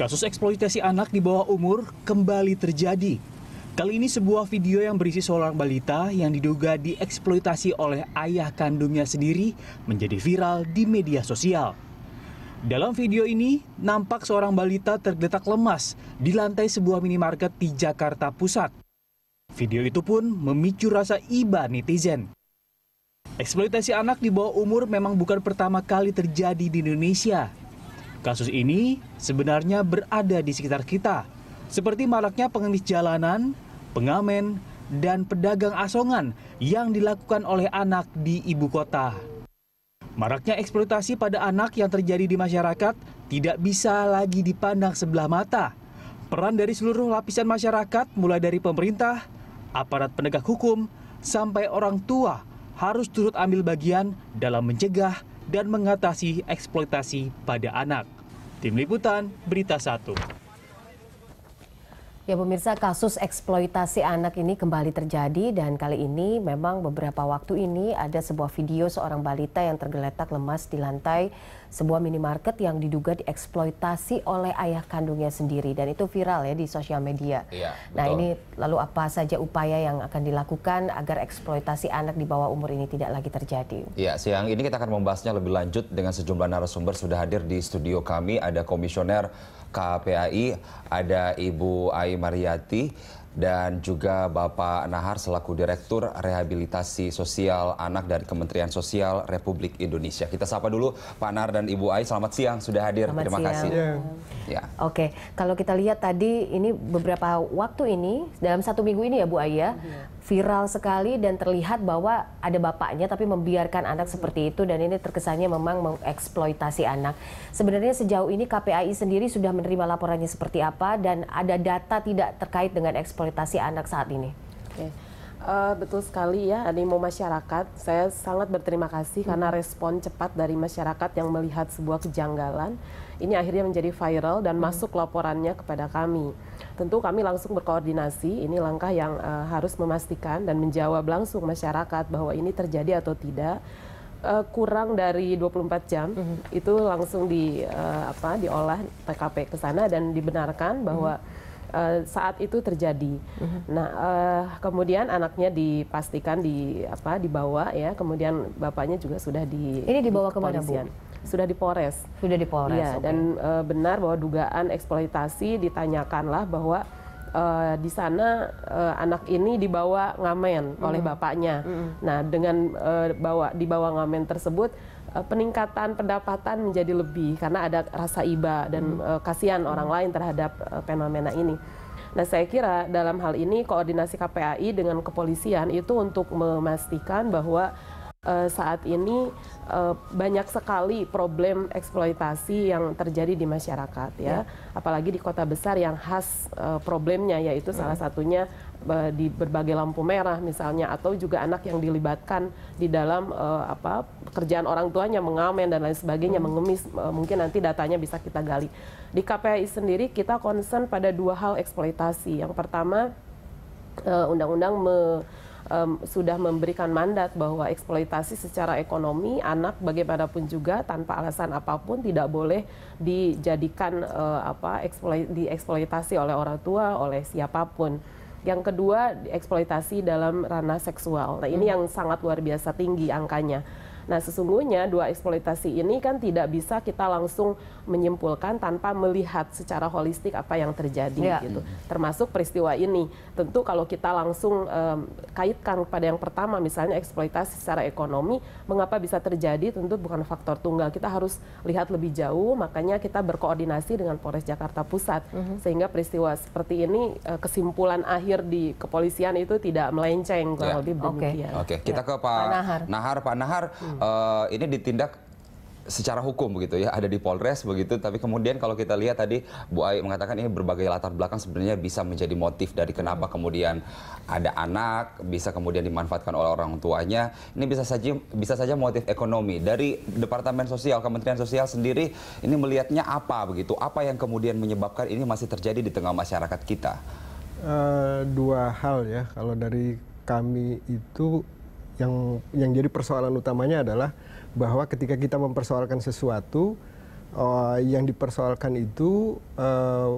Kasus eksploitasi anak di bawah umur kembali terjadi. Kali ini sebuah video yang berisi seorang balita yang diduga dieksploitasi oleh ayah kandungnya sendiri menjadi viral di media sosial. Dalam video ini, nampak seorang balita tergeletak lemas di lantai sebuah minimarket di Jakarta Pusat. Video itu pun memicu rasa iba netizen. Eksploitasi anak di bawah umur memang bukan pertama kali terjadi di Indonesia. Kasus ini sebenarnya berada di sekitar kita, seperti maraknya pengemis jalanan, pengamen, dan pedagang asongan yang dilakukan oleh anak di ibu kota. Maraknya eksploitasi pada anak yang terjadi di masyarakat tidak bisa lagi dipandang sebelah mata. Peran dari seluruh lapisan masyarakat, mulai dari pemerintah, aparat penegak hukum, sampai orang tua, harus turut ambil bagian dalam mencegah dan mengatasi eksploitasi pada anak. Tim Liputan, Berita Satu. Ya pemirsa, kasus eksploitasi anak ini kembali terjadi dan kali ini memang beberapa waktu ini ada sebuah video seorang balita yang tergeletak lemas di lantai sebuah minimarket yang diduga dieksploitasi oleh ayah kandungnya sendiri dan itu viral ya di sosial media. Iya, nah ini lalu apa saja upaya yang akan dilakukan agar eksploitasi anak di bawah umur ini tidak lagi terjadi? Ya, siang ini kita akan membahasnya lebih lanjut dengan sejumlah narasumber sudah hadir di studio kami ada komisioner KPAI ada Ibu Ai Mariati dan juga Bapak Nahar selaku Direktur Rehabilitasi Sosial Anak dari Kementerian Sosial Republik Indonesia. Kita sapa dulu Pak Nahar dan Ibu Ai, selamat siang sudah hadir. Selamat Terima siang. kasih. Yeah. Ya. Oke, kalau kita lihat tadi ini beberapa waktu ini dalam satu minggu ini ya Bu Ai ya, yeah viral sekali dan terlihat bahwa ada bapaknya tapi membiarkan anak hmm. seperti itu dan ini terkesannya memang mengeksploitasi anak. Sebenarnya sejauh ini KPAI sendiri sudah menerima laporannya seperti apa dan ada data tidak terkait dengan eksploitasi anak saat ini? Okay. Uh, eh, betul sekali ya animo masyarakat. Saya sangat berterima kasih hmm. karena respon cepat dari masyarakat yang melihat sebuah kejanggalan ini akhirnya menjadi viral dan hmm. masuk laporannya kepada kami. Tentu kami langsung berkoordinasi. Ini langkah yang uh, harus memastikan dan menjawab langsung masyarakat bahwa ini terjadi atau tidak uh, kurang dari 24 jam mm-hmm. itu langsung di uh, apa diolah TKP ke sana dan dibenarkan hmm. bahwa hmm Uh, saat itu terjadi. Mm-hmm. Nah, uh, kemudian anaknya dipastikan di apa dibawa ya, kemudian bapaknya juga sudah di Ini dibawa di kemana Bu? sudah di Sudah di Ya, okay. dan uh, benar bahwa dugaan eksploitasi ditanyakanlah bahwa uh, di sana uh, anak ini dibawa ngamen mm. oleh bapaknya. Mm. Nah, dengan uh, bawa dibawa ngamen tersebut uh, peningkatan pendapatan menjadi lebih karena ada rasa iba dan mm. uh, kasihan mm. orang lain terhadap uh, fenomena ini. Nah, saya kira dalam hal ini koordinasi KPAI dengan kepolisian itu untuk memastikan bahwa Uh, saat ini uh, banyak sekali problem eksploitasi yang terjadi di masyarakat ya, yeah. apalagi di kota besar yang khas uh, problemnya yaitu salah ya. satunya di berbagai lampu merah misalnya atau juga anak yang dilibatkan di dalam uh, apa pekerjaan orang tuanya mengamen dan lain sebagainya hmm. mengemis uh, mungkin nanti datanya bisa kita gali di KPI sendiri kita concern pada dua hal eksploitasi yang pertama undang-undang uh, um, sudah memberikan mandat bahwa eksploitasi secara ekonomi anak bagaimanapun juga tanpa alasan apapun tidak boleh dijadikan uh, apa eksploit, dieksploitasi oleh orang tua oleh siapapun. Yang kedua eksploitasi dalam ranah seksual. Nah ini hmm. yang sangat luar biasa tinggi angkanya Nah, sesungguhnya dua eksploitasi ini kan tidak bisa kita langsung menyimpulkan tanpa melihat secara holistik apa yang terjadi ya. gitu. Termasuk peristiwa ini. Tentu kalau kita langsung um, kaitkan kepada yang pertama misalnya eksploitasi secara ekonomi, mengapa bisa terjadi tentu bukan faktor tunggal. Kita harus lihat lebih jauh, makanya kita berkoordinasi dengan Polres Jakarta Pusat uh-huh. sehingga peristiwa seperti ini eh, kesimpulan akhir di kepolisian itu tidak melenceng kalau ya. lebih demikian. Oke, okay. kita ya. ke Pak Nahar. Nahar, Pak Nahar, hmm uh, ini ditindak secara hukum begitu ya ada di Polres begitu tapi kemudian kalau kita lihat tadi Bu Ai mengatakan ini berbagai latar belakang sebenarnya bisa menjadi motif dari kenapa kemudian ada anak bisa kemudian dimanfaatkan oleh orang tuanya ini bisa saja bisa saja motif ekonomi dari Departemen Sosial Kementerian Sosial sendiri ini melihatnya apa begitu apa yang kemudian menyebabkan ini masih terjadi di tengah masyarakat kita uh, dua hal ya kalau dari kami itu yang yang jadi persoalan utamanya adalah bahwa ketika kita mempersoalkan sesuatu uh, yang dipersoalkan itu uh,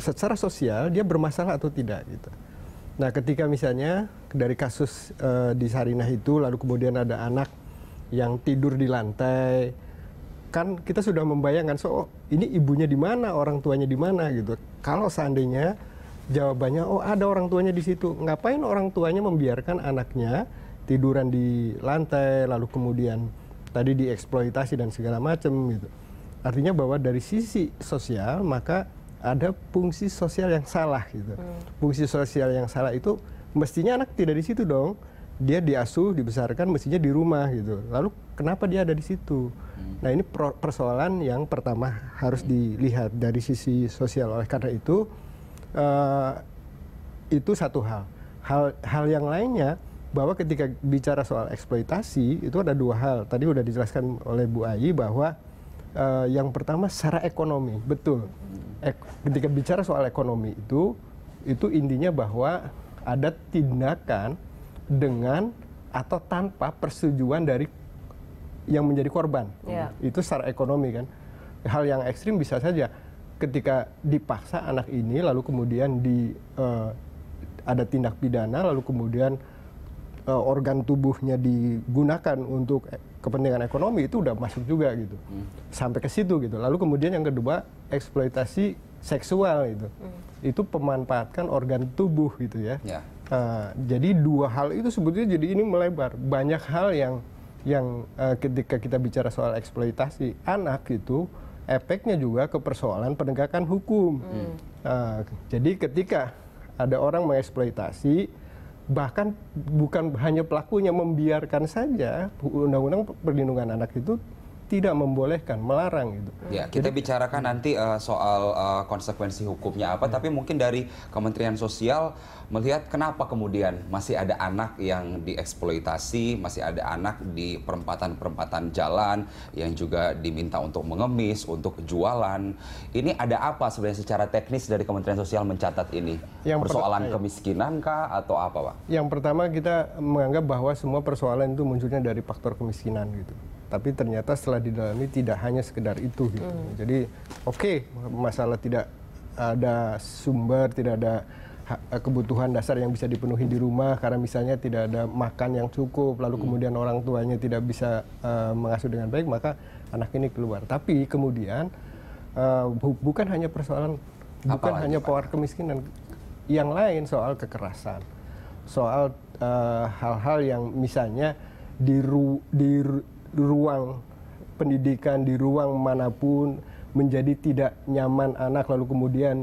secara sosial dia bermasalah atau tidak gitu. Nah, ketika misalnya dari kasus uh, di Sarinah itu lalu kemudian ada anak yang tidur di lantai kan kita sudah membayangkan so oh, ini ibunya di mana, orang tuanya di mana gitu. Kalau seandainya jawabannya oh ada orang tuanya di situ, ngapain orang tuanya membiarkan anaknya tiduran di lantai lalu kemudian tadi dieksploitasi dan segala macam gitu. Artinya bahwa dari sisi sosial maka ada fungsi sosial yang salah gitu. Hmm. Fungsi sosial yang salah itu mestinya anak tidak di situ dong. Dia diasuh, dibesarkan mestinya di rumah gitu. Lalu kenapa dia ada di situ? Hmm. Nah, ini persoalan yang pertama harus hmm. dilihat dari sisi sosial. Oleh karena itu uh, itu satu hal. Hal hal yang lainnya bahwa ketika bicara soal eksploitasi itu ada dua hal. Tadi sudah dijelaskan oleh Bu Ayi bahwa uh, yang pertama secara ekonomi, betul. Ek, ketika bicara soal ekonomi itu itu intinya bahwa ada tindakan dengan atau tanpa persetujuan dari yang menjadi korban. Yeah. Itu secara ekonomi kan. Hal yang ekstrim bisa saja ketika dipaksa anak ini lalu kemudian di uh, ada tindak pidana lalu kemudian Eh, organ tubuhnya digunakan untuk eh, kepentingan ekonomi itu udah masuk juga gitu hmm. sampai ke situ gitu lalu kemudian yang kedua eksploitasi seksual itu hmm. itu pemanfaatkan organ tubuh gitu ya yeah. Ya. uh, jadi dua hal itu sebetulnya jadi ini melebar banyak hal yang yang uh, ketika kita bicara soal eksploitasi anak itu efeknya juga ke persoalan penegakan hukum hmm. uh, jadi ketika ada orang mengeksploitasi bahkan bukan hanya pelakunya membiarkan saja undang undang perlindungan anak itu tidak membolehkan, melarang itu. Ya, kita Jadi, bicarakan nanti uh, soal uh, konsekuensi hukumnya apa, ya. tapi mungkin dari Kementerian Sosial melihat kenapa kemudian masih ada anak yang dieksploitasi, masih ada anak di perempatan-perempatan jalan yang juga diminta untuk mengemis, untuk jualan. Ini ada apa sebenarnya secara teknis dari Kementerian Sosial mencatat ini? Yang persoalan kemiskinan kah atau apa, Pak? Yang pertama kita menganggap bahwa semua persoalan itu munculnya dari faktor kemiskinan gitu tapi ternyata setelah didalami tidak hanya sekedar itu gitu. Hmm. Jadi oke okay, masalah tidak ada sumber, tidak ada kebutuhan dasar yang bisa dipenuhi di rumah karena misalnya tidak ada makan yang cukup lalu hmm. kemudian orang tuanya tidak bisa uh, mengasuh dengan baik maka anak ini keluar. Tapi kemudian uh, bu bukan hanya persoalan bukan hanya power kemiskinan yang lain soal kekerasan. Soal eh, hal-hal uh, yang misalnya di, ru, di ruang pendidikan di ruang manapun menjadi tidak nyaman anak lalu kemudian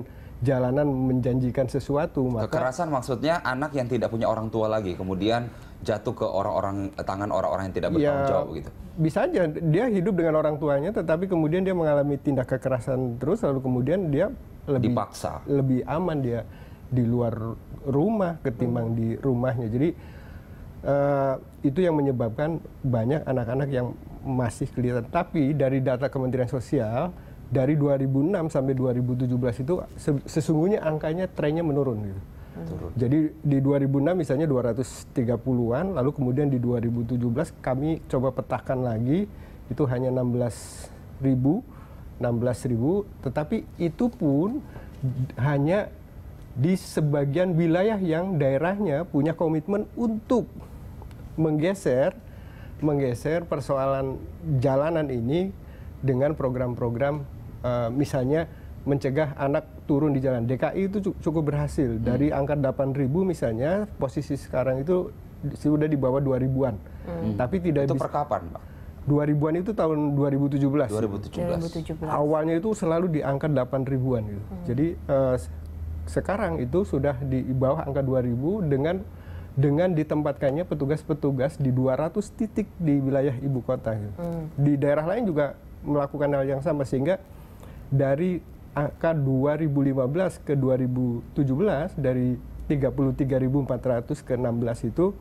jalanan menjanjikan sesuatu maka kekerasan maksudnya anak yang tidak punya orang tua lagi kemudian jatuh ke orang-orang tangan orang-orang yang tidak ya, bertanggung jawab jawab ya, bisa aja dia hidup dengan orang tuanya tetapi kemudian dia mengalami tindak kekerasan terus lalu kemudian dia lebih dipaksa lebih aman dia di luar rumah ketimbang hmm. di rumahnya jadi Eh, itu yang menyebabkan banyak anak-anak yang masih kelihatan. Tapi dari data Kementerian Sosial dari 2006 sampai 2017 itu sesungguhnya angkanya trennya menurun gitu. Turun. Jadi di 2006 misalnya 230-an, lalu kemudian di 2017 kami coba petakan lagi itu hanya 16 ribu, 16 ribu, tetapi itu pun hanya di sebagian wilayah yang daerahnya punya komitmen untuk menggeser menggeser persoalan jalanan ini dengan program-program uh, misalnya mencegah anak turun di jalan. DKI itu cukup berhasil. Hmm. Dari angka ribu misalnya, posisi sekarang itu sudah di bawah 2000 ribuan. Hmm. Tapi tidak Itu per kapan, Pak? 2000-an itu tahun 2017. 2017. 2017. Awalnya itu selalu di angka 8.000-an gitu. Hmm. Jadi uh, sekarang itu sudah di bawah angka 2000 dengan dengan ditempatkannya petugas-petugas di 200 titik di wilayah ibu kota. Gitu. Hmm. Di daerah lain juga melakukan hal yang sama sehingga dari angka 2015 ke 2017 dari 33.400 ke 16 itu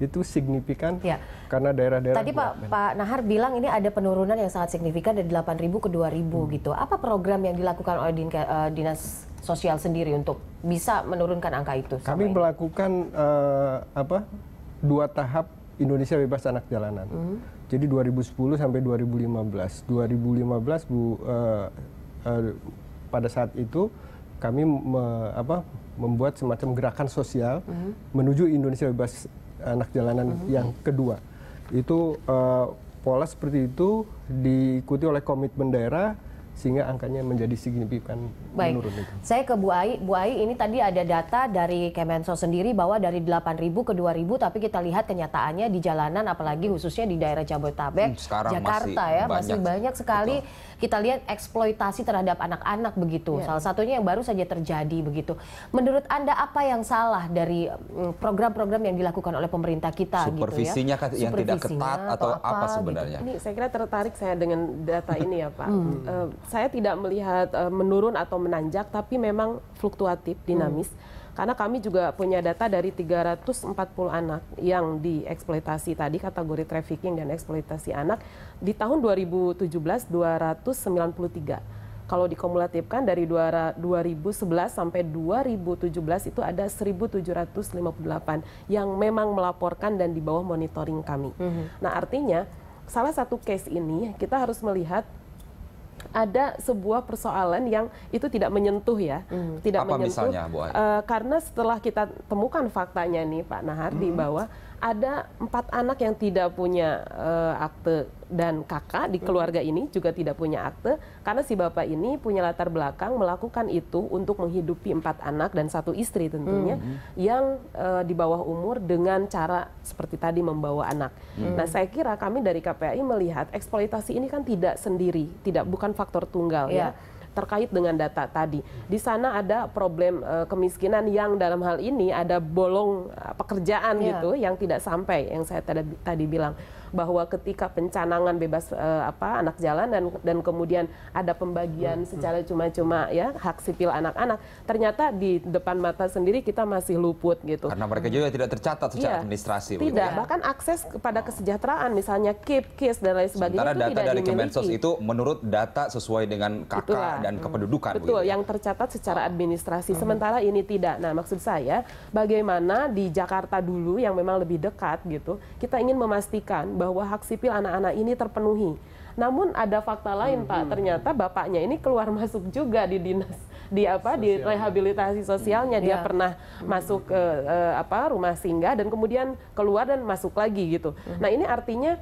itu signifikan ya. karena daerah-daerah. Tadi Pak, Pak Nahar bilang ini ada penurunan yang sangat signifikan dari 8.000 ke 2.000 hmm. gitu. Apa program yang dilakukan oleh din eh, dinas sosial sendiri untuk bisa menurunkan angka itu? Kami ini? melakukan uh, apa dua tahap Indonesia Bebas Anak Jalanan. Hmm. Jadi 2010 sampai 2015. 2015 Bu uh, uh, pada saat itu kami me, apa membuat semacam gerakan sosial mm -hmm. menuju Indonesia bebas anak jalanan mm-hmm. yang kedua itu uh, pola seperti itu diikuti oleh komitmen daerah sehingga angkanya menjadi signifikan Baik. menurun. Itu. Saya ke Bu Ai, Bu Ai ini tadi ada data dari Kemensos sendiri bahwa dari 8.000 ke 2.000 tapi kita lihat kenyataannya di jalanan apalagi khususnya di daerah Jabodetabek, hmm, Sekarang Jakarta masih ya banyak. masih banyak sekali Betul. kita lihat eksploitasi terhadap anak-anak begitu. Ya. Salah satunya yang baru saja terjadi begitu. Menurut Anda apa yang salah dari mm, program-program yang dilakukan oleh pemerintah kita Supervisinya gitu ya? yang Supervisinya tidak ketat atau, apa, apa sebenarnya? Ini saya kira tertarik saya dengan data ini ya Pak. Hmm. Uh, saya tidak melihat uh, menurun atau menanjak, tapi memang fluktuatif, hmm. dinamis. Hmm. Karena kami juga punya data dari 340 anak yang dieksploitasi tadi kategori trafficking dan eksploitasi anak di tahun 2017 293 kalau dikumulatifkan dari 2011 sampai 2017 itu ada 1758 yang memang melaporkan dan di bawah monitoring kami. Mm -hmm. Nah, artinya salah satu case ini kita harus melihat ada sebuah persoalan yang itu tidak menyentuh ya, hmm. tidak Apa menyentuh. Misalnya, Bu Uh, karena setelah kita temukan faktanya nih Pak Nahar hmm ada empat anak yang tidak punya uh, akte dan kakak di keluarga ini juga tidak punya akte karena si bapak ini punya latar belakang melakukan itu untuk menghidupi empat anak dan satu istri tentunya hmm. yang uh, di bawah umur dengan cara seperti tadi membawa anak. Hmm. Nah saya kira kami dari KPI melihat eksploitasi ini kan tidak sendiri, tidak bukan faktor tunggal yeah. ya iya terkait dengan data tadi. Di sana ada problem uh, kemiskinan yang dalam hal ini ada bolong eh, pekerjaan yeah. gitu yang tidak sampai yang saya tadi, tadi bilang bahwa ketika pencanangan bebas uh, apa anak jalan dan dan kemudian ada pembagian hmm, hmm. secara cuma-cuma ya hak sipil anak-anak ternyata di depan mata sendiri kita masih luput gitu karena mereka juga tidak tercatat secara iya. ya, administrasi tidak bahkan akses kepada kesejahteraan misalnya KIP, KIS dan lain sebagainya Sementara itu data tidak dari dimiliki. Kemensos itu menurut data sesuai dengan kakak Itulah. dan hmm. kependudukan betul begitu. Ya. yang tercatat secara administrasi sementara ini tidak nah maksud saya bagaimana di Jakarta dulu yang memang lebih dekat gitu kita ingin memastikan bahwa hak sipil anak-anak ini terpenuhi. Namun ada fakta lain hmm, Pak, ternyata bapaknya ini keluar masuk juga di dinas di apa Sosial. di rehabilitasi sosialnya dia iya. pernah masuk ke uh, apa rumah singgah dan kemudian keluar dan masuk lagi gitu. Hmm. Nah, ini artinya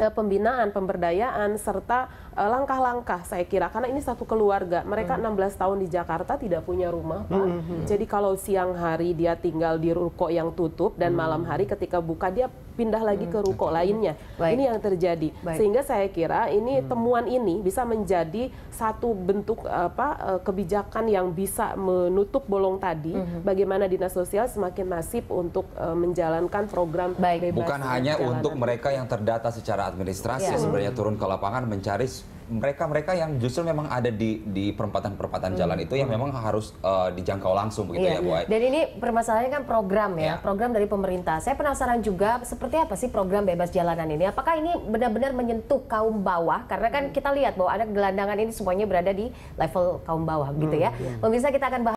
eh, pembinaan, pemberdayaan serta eh, langkah-langkah saya kira karena ini satu keluarga. Mereka hmm. 16 tahun di Jakarta tidak punya rumah, Pak. Hmm, hmm, hmm. Jadi kalau siang hari dia tinggal di ruko yang tutup dan hmm. malam hari ketika buka dia pindah lagi hmm. ke ruko lainnya. Baik. Ini yang terjadi. Baik. Sehingga saya kira ini hmm. temuan ini bisa menjadi satu bentuk apa eh, kebijakan yang bisa menutup bolong tadi hmm. bagaimana dinas sosial semakin masif untuk eh, menjalankan program Baik. bukan hanya untuk mereka yang terdata secara administrasi ya. sebenarnya turun ke lapangan mencari mereka-mereka yang justru memang ada di di perempatan-perempatan hmm. jalan itu yang memang harus uh, dijangkau langsung begitu yeah. ya Bu Ai. Dan ini permasalahannya kan program ya, yeah. program dari pemerintah. Saya penasaran juga seperti apa sih program bebas jalanan ini? Apakah ini benar-benar menyentuh kaum bawah? Karena kan hmm. kita lihat bahwa ada gelandangan ini semuanya berada di level kaum bawah gitu hmm, ya. Iya. Pemirsa kita akan bahas